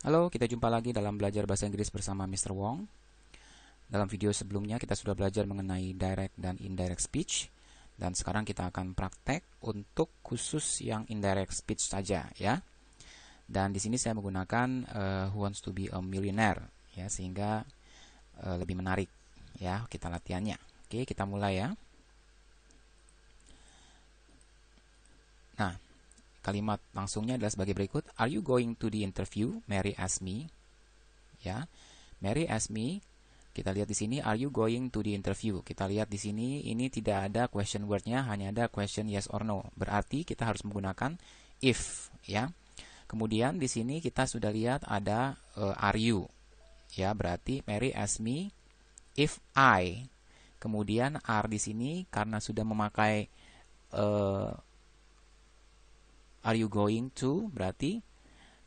Halo, kita jumpa lagi dalam belajar bahasa Inggris bersama Mr. Wong. Dalam video sebelumnya kita sudah belajar mengenai direct dan indirect speech dan sekarang kita akan praktek untuk khusus yang indirect speech saja ya. Dan di sini saya menggunakan uh, Who Wants to be a Millionaire ya sehingga uh, lebih menarik ya kita latihannya. Oke, kita mulai ya. Nah, kalimat langsungnya adalah sebagai berikut. Are you going to the interview? Mary asked me. Ya, Mary asked me. Kita lihat di sini, are you going to the interview? Kita lihat di sini, ini tidak ada question wordnya, hanya ada question yes or no. Berarti kita harus menggunakan if, ya. Kemudian di sini kita sudah lihat ada uh, are you. Ya, berarti Mary asked me if I. Kemudian are di sini karena sudah memakai uh, are you going to berarti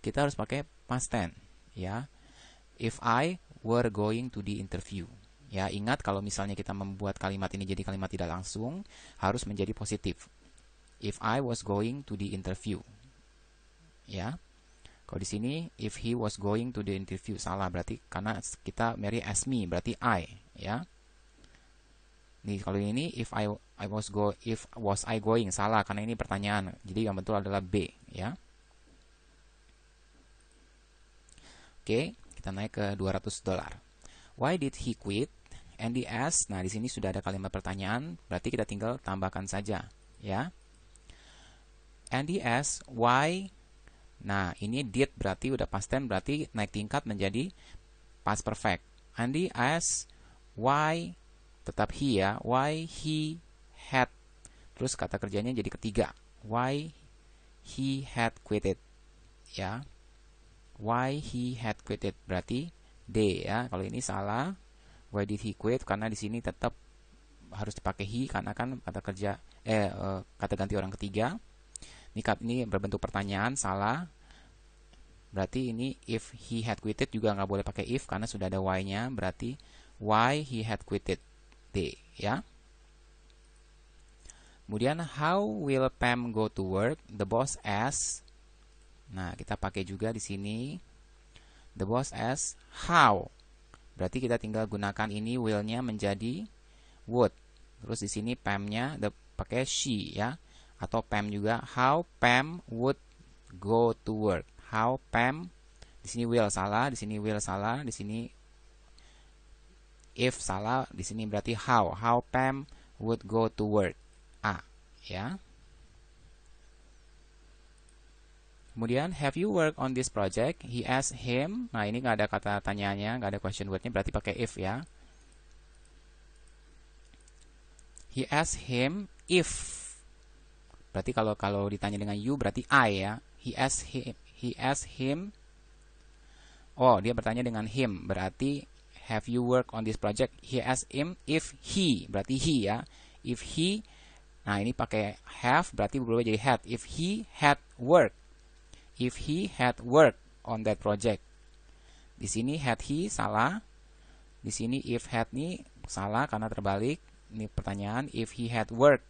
kita harus pakai past tense ya. If I were going to the interview. Ya, ingat kalau misalnya kita membuat kalimat ini jadi kalimat tidak langsung harus menjadi positif. If I was going to the interview. Ya. Kalau di sini if he was going to the interview salah berarti karena kita Mary ask me berarti I ya. Nih kalau ini if I I was go if was I going salah karena ini pertanyaan. Jadi yang betul adalah B ya. Oke, kita naik ke 200 dolar. Why did he quit? NDS asked. Nah, di sini sudah ada kalimat pertanyaan, berarti kita tinggal tambahkan saja, ya. NDS asked why. Nah, ini did berarti udah past tense berarti naik tingkat menjadi past perfect. NDS asked why tetap he ya why he had terus kata kerjanya jadi ketiga why he had quitted ya why he had quitted berarti D ya kalau ini salah why did he quit karena di sini tetap harus dipakai he karena kan kata kerja eh, eh kata ganti orang ketiga ini ini berbentuk pertanyaan salah berarti ini if he had quitted juga nggak boleh pakai if karena sudah ada why-nya berarti why he had quitted T ya. Kemudian how will Pam go to work? The boss asks. Nah, kita pakai juga di sini the boss asks how. Berarti kita tinggal gunakan ini will-nya menjadi would. Terus di sini Pam-nya pakai she ya atau Pam juga how Pam would go to work. How Pam di sini will salah, di sini will salah, di sini if salah di sini berarti how how Pam would go to work a ya Kemudian, have you worked on this project? He asked him. Nah, ini nggak ada kata tanyanya, nggak ada question wordnya, berarti pakai if ya. He asked him if. Berarti kalau kalau ditanya dengan you berarti I ya. He asked him. He asked him. Oh, dia bertanya dengan him, berarti have you worked on this project? He asked him if he, berarti he ya. If he, nah ini pakai have berarti berubah jadi had. If he had worked, if he had worked on that project. Di sini had he salah. Di sini if had nih salah karena terbalik. Ini pertanyaan if he had worked.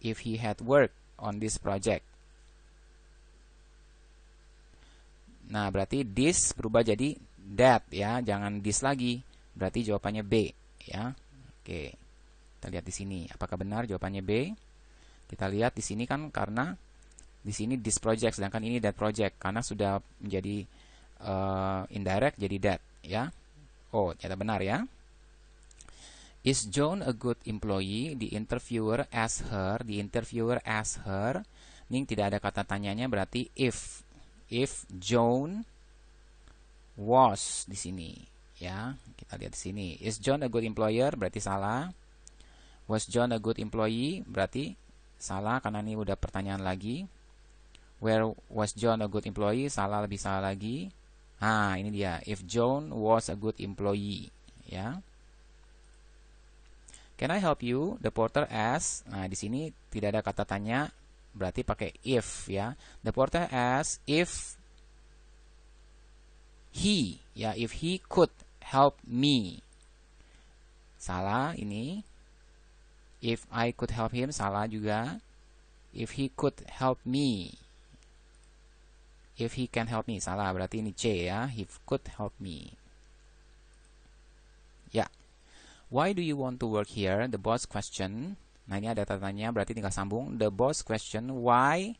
If he had worked on this project. Nah, berarti this berubah jadi that ya, jangan this lagi. Berarti jawabannya B ya. Oke. Kita lihat di sini apakah benar jawabannya B? Kita lihat di sini kan karena di sini this project sedangkan ini that project karena sudah menjadi uh, indirect jadi that ya. Oh, ternyata benar ya. Is Joan a good employee? The interviewer as her, the interviewer as her. Ini tidak ada kata tanyanya berarti if if Joan was di sini ya kita lihat di sini is John a good employer berarti salah was John a good employee berarti salah karena ini udah pertanyaan lagi where was John a good employee salah lebih salah lagi ah ini dia if John was a good employee ya can I help you the porter asks. nah di sini tidak ada kata tanya berarti pakai if ya the porter asks if he ya if he could help me salah ini if I could help him salah juga if he could help me if he can help me salah berarti ini C ya he could help me ya why do you want to work here the boss question nah ini ada tanya berarti tinggal sambung the boss question why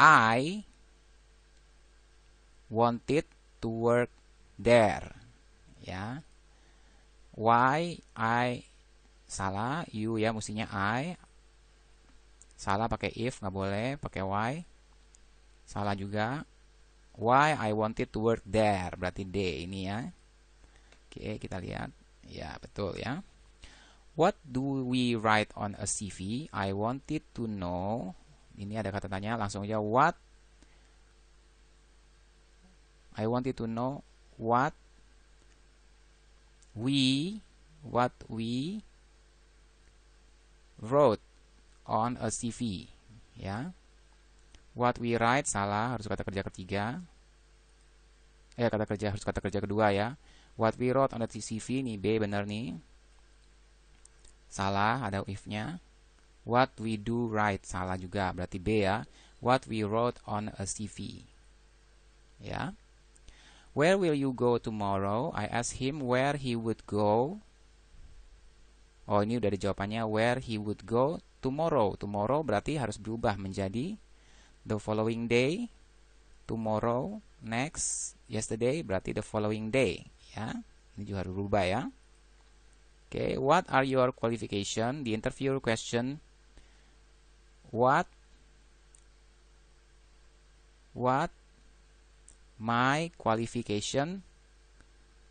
I wanted to work there ya why I salah you ya mestinya I salah pakai if nggak boleh pakai why salah juga why I wanted to work there berarti D ini ya oke kita lihat ya betul ya what do we write on a CV I wanted to know ini ada kata tanya langsung aja what I wanted to know what we what we wrote on a CV ya what we write salah harus kata kerja ketiga eh kata kerja harus kata kerja kedua ya what we wrote on a CV ini B benar nih salah ada if-nya what we do write salah juga berarti B ya what we wrote on a CV ya Where will you go tomorrow? I asked him where he would go. Oh, ini udah ada jawabannya. Where he would go tomorrow. Tomorrow berarti harus berubah menjadi the following day, tomorrow, next, yesterday berarti the following day. Ya, ini juga harus berubah ya. Oke, okay, what are your qualification? The interviewer question. What? What my qualification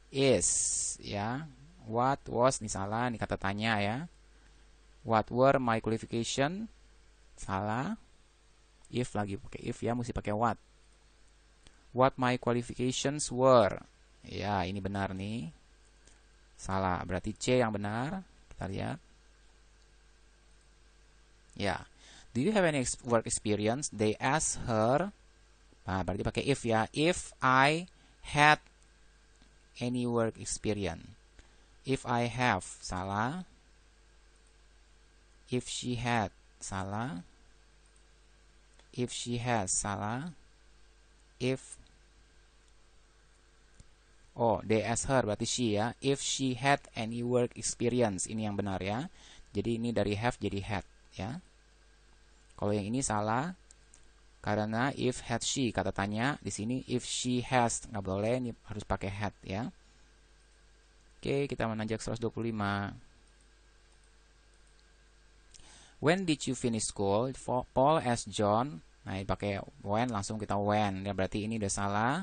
is ya what was ini salah ini kata tanya ya what were my qualification salah if lagi pakai if ya mesti pakai what what my qualifications were ya ini benar nih salah berarti C yang benar kita lihat ya do you have any work experience they ask her Nah, berarti pakai if ya. If I had any work experience. If I have salah. If she had salah. If she has salah. If Oh, they ask her berarti she ya. If she had any work experience ini yang benar ya. Jadi ini dari have jadi had ya. Kalau yang ini salah, karena if had she kata tanya di sini if she has nggak boleh ini harus pakai had ya. Oke, kita menanjak 125. When did you finish school? Paul as John. Nah, pakai when langsung kita when. Ya, berarti ini udah salah.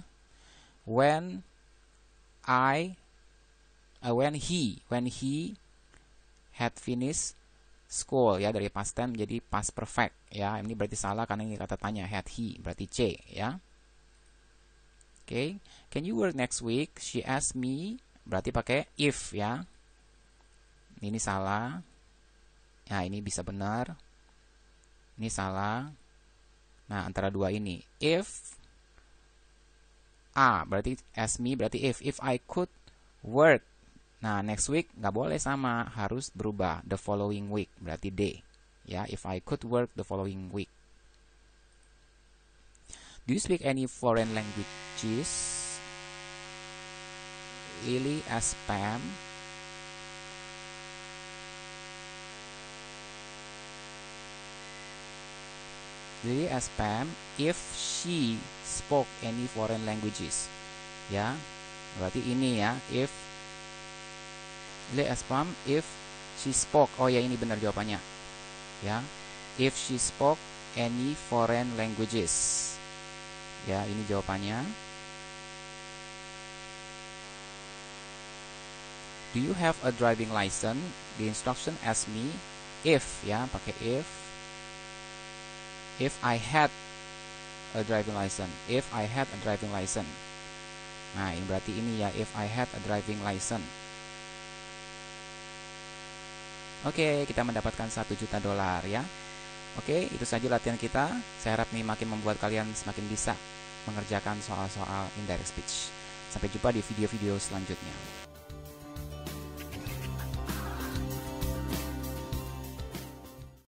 When I uh, when he when he had finished school ya dari past tense menjadi past perfect ya. Ini berarti salah karena ini kata tanya had he berarti C ya. Oke, okay. can you work next week? She asked me berarti pakai if ya. Ini salah. Nah, ini bisa benar. Ini salah. Nah, antara dua ini. If A berarti ask me berarti if if I could work Nah, next week nggak boleh sama, harus berubah. The following week berarti day. Ya, if I could work the following week. Do you speak any foreign languages? Lily as Pam. Lily as Pam if she spoke any foreign languages. Ya, berarti ini ya, if less Aspam if she spoke. Oh ya ini benar jawabannya. Ya. If she spoke any foreign languages. Ya, ini jawabannya. Do you have a driving license? The instruction ask me if ya, pakai if. If I had a driving license. If I had a driving license. Nah, ini berarti ini ya if I had a driving license. Oke, kita mendapatkan 1 juta dolar ya. Oke, itu saja latihan kita. Saya harap ini makin membuat kalian semakin bisa mengerjakan soal-soal indirect speech. Sampai jumpa di video-video selanjutnya.